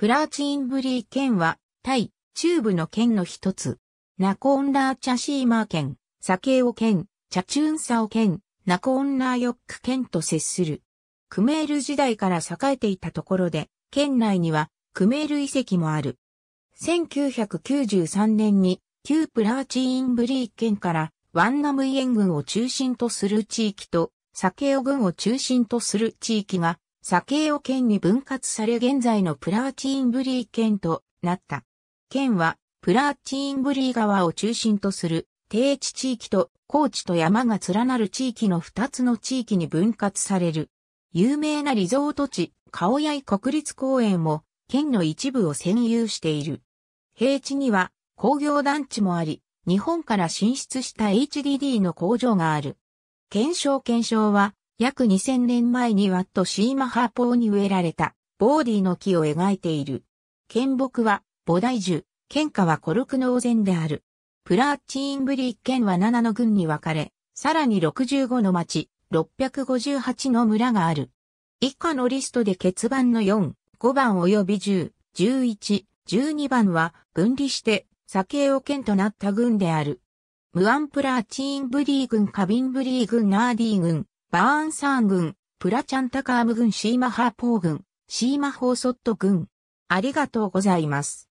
プラーチインブリー県は、タイ、中部の県の一つ。ナコンラーチャシーマー県、サケオ県、チャチュンサオ県、ナコンラーヨック県と接する。クメール時代から栄えていたところで、県内にはクメール遺跡もある。1993年に旧プラーチインブリー県からワンナムイエン郡を中心とする地域とサケオ軍を中心とする地域が左ケを県に分割され現在のプラーチーンブリー県となった。県は、プラーチーンブリー川を中心とする低地地域と高地と山が連なる地域の2つの地域に分割される。有名なリゾート地、顔屋国立公園も県の一部を占有している。平地には工業団地もあり、日本から進出した HDD の工場がある。検証検証は約2000年前にワットシーマハーポーに植えられた、ボーディの木を描いている。剣木は、菩提樹、剣下はコルクのおンである。プラーチーンブリー剣は7の軍に分かれ、さらに65の町、658の村がある。以下のリストで欠番の4、5番及び10、11、12番は分離して左用をとなった軍である。ムアンプラーチーンブリー軍、カビンブリー軍、ナーディー郡バーンサーン軍、プラチャンタカーム軍シーマハーポー軍、シーマホーソット軍。ありがとうございます。